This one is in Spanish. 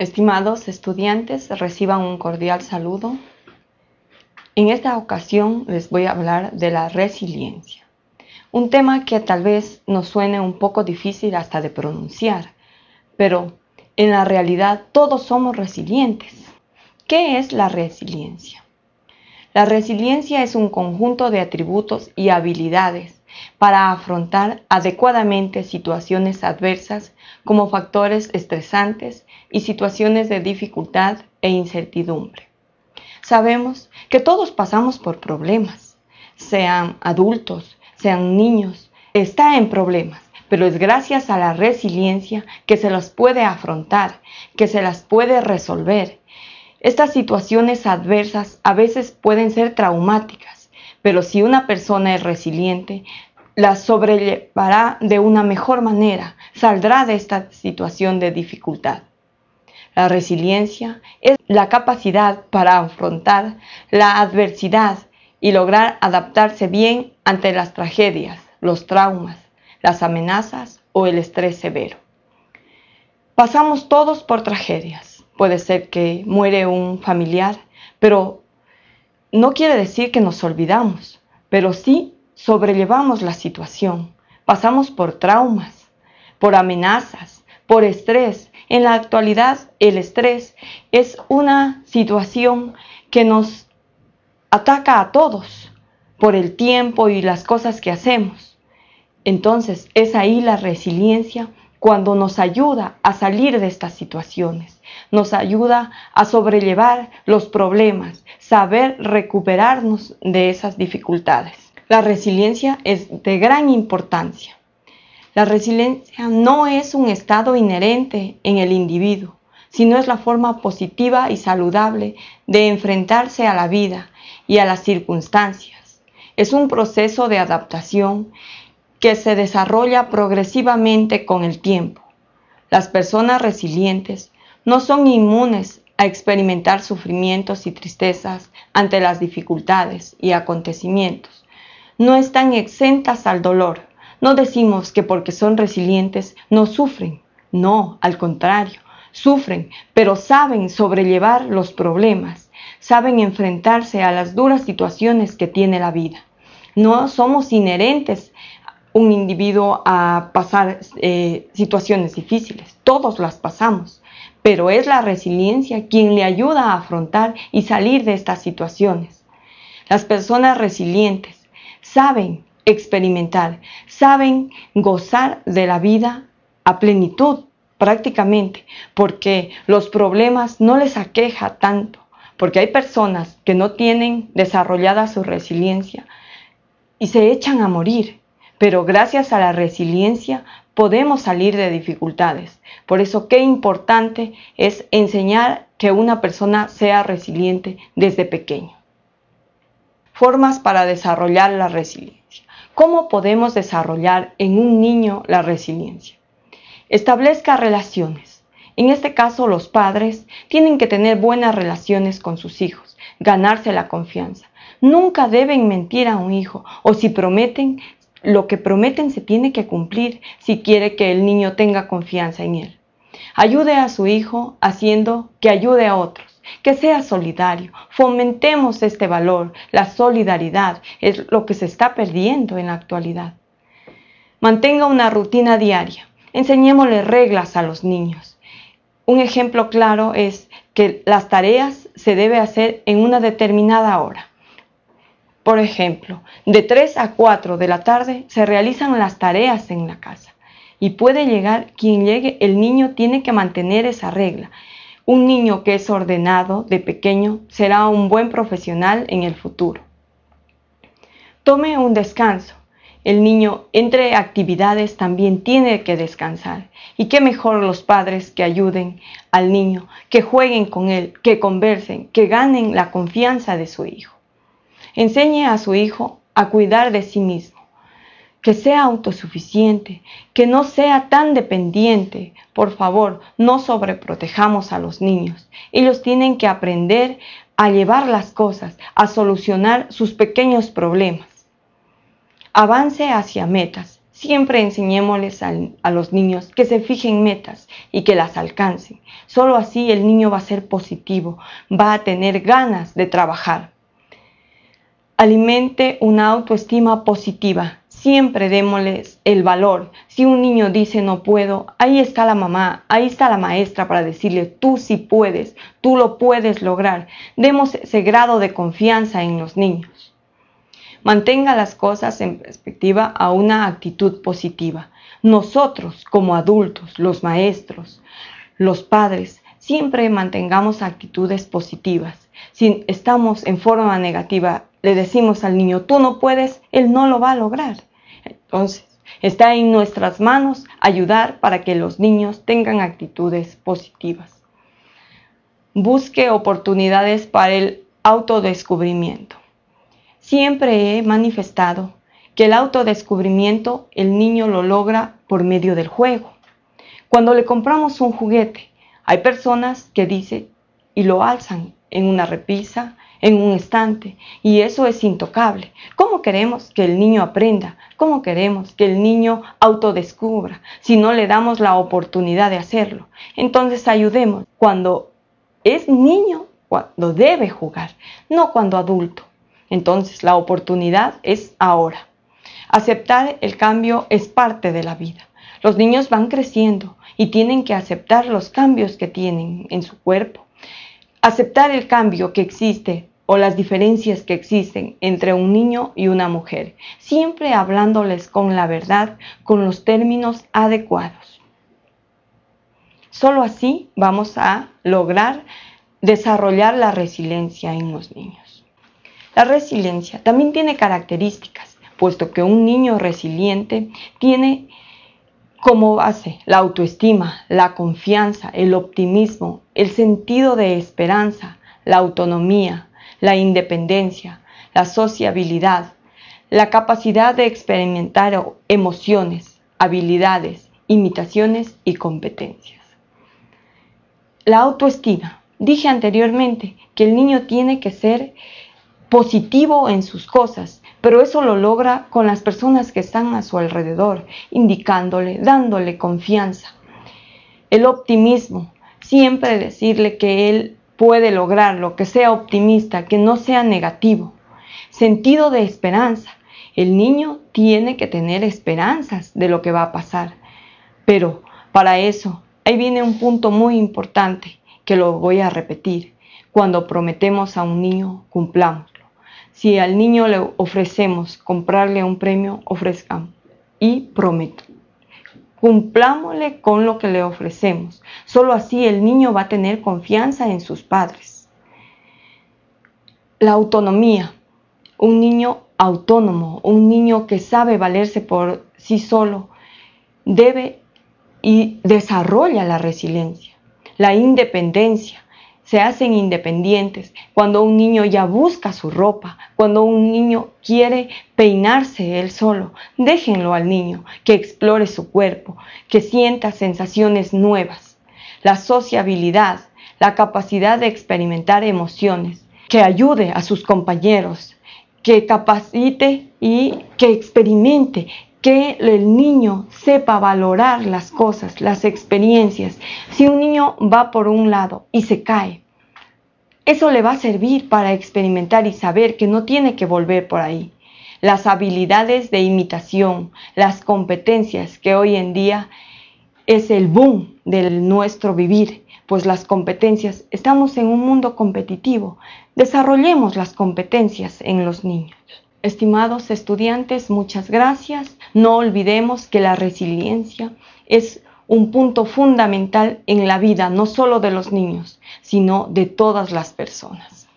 Estimados estudiantes, reciban un cordial saludo. En esta ocasión les voy a hablar de la resiliencia, un tema que tal vez nos suene un poco difícil hasta de pronunciar, pero en la realidad todos somos resilientes. ¿Qué es la resiliencia? La resiliencia es un conjunto de atributos y habilidades para afrontar adecuadamente situaciones adversas como factores estresantes y situaciones de dificultad e incertidumbre. Sabemos que todos pasamos por problemas, sean adultos, sean niños, está en problemas, pero es gracias a la resiliencia que se las puede afrontar, que se las puede resolver. Estas situaciones adversas a veces pueden ser traumáticas pero si una persona es resiliente, la sobrellevará de una mejor manera, saldrá de esta situación de dificultad. La resiliencia es la capacidad para afrontar la adversidad y lograr adaptarse bien ante las tragedias, los traumas, las amenazas o el estrés severo. Pasamos todos por tragedias. Puede ser que muere un familiar, pero no quiere decir que nos olvidamos, pero sí sobrellevamos la situación. Pasamos por traumas, por amenazas, por estrés. En la actualidad, el estrés es una situación que nos ataca a todos por el tiempo y las cosas que hacemos. Entonces, es ahí la resiliencia cuando nos ayuda a salir de estas situaciones nos ayuda a sobrellevar los problemas, saber recuperarnos de esas dificultades. La resiliencia es de gran importancia. La resiliencia no es un estado inherente en el individuo, sino es la forma positiva y saludable de enfrentarse a la vida y a las circunstancias. Es un proceso de adaptación que se desarrolla progresivamente con el tiempo. Las personas resilientes no son inmunes a experimentar sufrimientos y tristezas ante las dificultades y acontecimientos. No están exentas al dolor. No decimos que porque son resilientes no sufren. No, al contrario, sufren, pero saben sobrellevar los problemas, saben enfrentarse a las duras situaciones que tiene la vida. No somos inherentes un individuo a pasar eh, situaciones difíciles, todos las pasamos pero es la resiliencia quien le ayuda a afrontar y salir de estas situaciones. Las personas resilientes saben experimentar, saben gozar de la vida a plenitud prácticamente, porque los problemas no les aqueja tanto, porque hay personas que no tienen desarrollada su resiliencia y se echan a morir pero gracias a la resiliencia podemos salir de dificultades. Por eso qué importante es enseñar que una persona sea resiliente desde pequeño. Formas para desarrollar la resiliencia. ¿Cómo podemos desarrollar en un niño la resiliencia? Establezca relaciones. En este caso, los padres tienen que tener buenas relaciones con sus hijos, ganarse la confianza. Nunca deben mentir a un hijo o si prometen, lo que prometen se tiene que cumplir si quiere que el niño tenga confianza en él. Ayude a su hijo haciendo que ayude a otros, que sea solidario. Fomentemos este valor. La solidaridad es lo que se está perdiendo en la actualidad. Mantenga una rutina diaria. Enseñémosle reglas a los niños. Un ejemplo claro es que las tareas se debe hacer en una determinada hora. Por ejemplo, de 3 a 4 de la tarde se realizan las tareas en la casa y puede llegar quien llegue, el niño tiene que mantener esa regla. Un niño que es ordenado de pequeño será un buen profesional en el futuro. Tome un descanso. El niño entre actividades también tiene que descansar. Y qué mejor los padres que ayuden al niño, que jueguen con él, que conversen, que ganen la confianza de su hijo. Enseñe a su hijo a cuidar de sí mismo, que sea autosuficiente, que no sea tan dependiente. Por favor, no sobreprotejamos a los niños. Ellos tienen que aprender a llevar las cosas, a solucionar sus pequeños problemas. Avance hacia metas. Siempre enseñémosles a los niños que se fijen metas y que las alcancen. Solo así el niño va a ser positivo, va a tener ganas de trabajar alimente una autoestima positiva. Siempre démosles el valor. Si un niño dice no puedo, ahí está la mamá, ahí está la maestra para decirle tú sí puedes, tú lo puedes lograr. Demos ese grado de confianza en los niños. Mantenga las cosas en perspectiva a una actitud positiva. Nosotros, como adultos, los maestros, los padres, siempre mantengamos actitudes positivas. Si estamos en forma negativa le decimos al niño, tú no puedes, él no lo va a lograr. Entonces, está en nuestras manos ayudar para que los niños tengan actitudes positivas. Busque oportunidades para el autodescubrimiento. Siempre he manifestado que el autodescubrimiento el niño lo logra por medio del juego. Cuando le compramos un juguete, hay personas que dicen y lo alzan en una repisa, en un estante y eso es intocable. ¿Cómo queremos que el niño aprenda? ¿Cómo queremos que el niño autodescubra si no le damos la oportunidad de hacerlo? Entonces ayudemos cuando es niño, cuando debe jugar, no cuando adulto. Entonces la oportunidad es ahora. Aceptar el cambio es parte de la vida. Los niños van creciendo y tienen que aceptar los cambios que tienen en su cuerpo. Aceptar el cambio que existe o las diferencias que existen entre un niño y una mujer, siempre hablándoles con la verdad, con los términos adecuados. Solo así vamos a lograr desarrollar la resiliencia en los niños. La resiliencia también tiene características, puesto que un niño resiliente tiene como base la autoestima, la confianza, el optimismo, el sentido de esperanza, la autonomía, la independencia, la sociabilidad, la capacidad de experimentar emociones, habilidades, imitaciones y competencias. La autoestima. Dije anteriormente que el niño tiene que ser positivo en sus cosas, pero eso lo logra con las personas que están a su alrededor, indicándole, dándole confianza. El optimismo, siempre decirle que él puede lograrlo, que sea optimista, que no sea negativo. Sentido de esperanza. El niño tiene que tener esperanzas de lo que va a pasar. Pero para eso, ahí viene un punto muy importante que lo voy a repetir. Cuando prometemos a un niño, cumplámoslo. Si al niño le ofrecemos comprarle un premio, ofrezcamos. Y prometo. Cumplámosle con lo que le ofrecemos. Solo así el niño va a tener confianza en sus padres. La autonomía. Un niño autónomo, un niño que sabe valerse por sí solo, debe y desarrolla la resiliencia, la independencia, se hacen independientes, cuando un niño ya busca su ropa, cuando un niño quiere peinarse él solo. Déjenlo al niño que explore su cuerpo, que sienta sensaciones nuevas. La sociabilidad, la capacidad de experimentar emociones, que ayude a sus compañeros, que capacite y que experimente que el niño sepa valorar las cosas, las experiencias. Si un niño va por un lado y se cae, eso le va a servir para experimentar y saber que no tiene que volver por ahí. Las habilidades de imitación, las competencias que hoy en día es el boom de nuestro vivir, pues las competencias, estamos en un mundo competitivo, desarrollemos las competencias en los niños. Estimados estudiantes, muchas gracias. No olvidemos que la resiliencia es un punto fundamental en la vida, no solo de los niños, sino de todas las personas.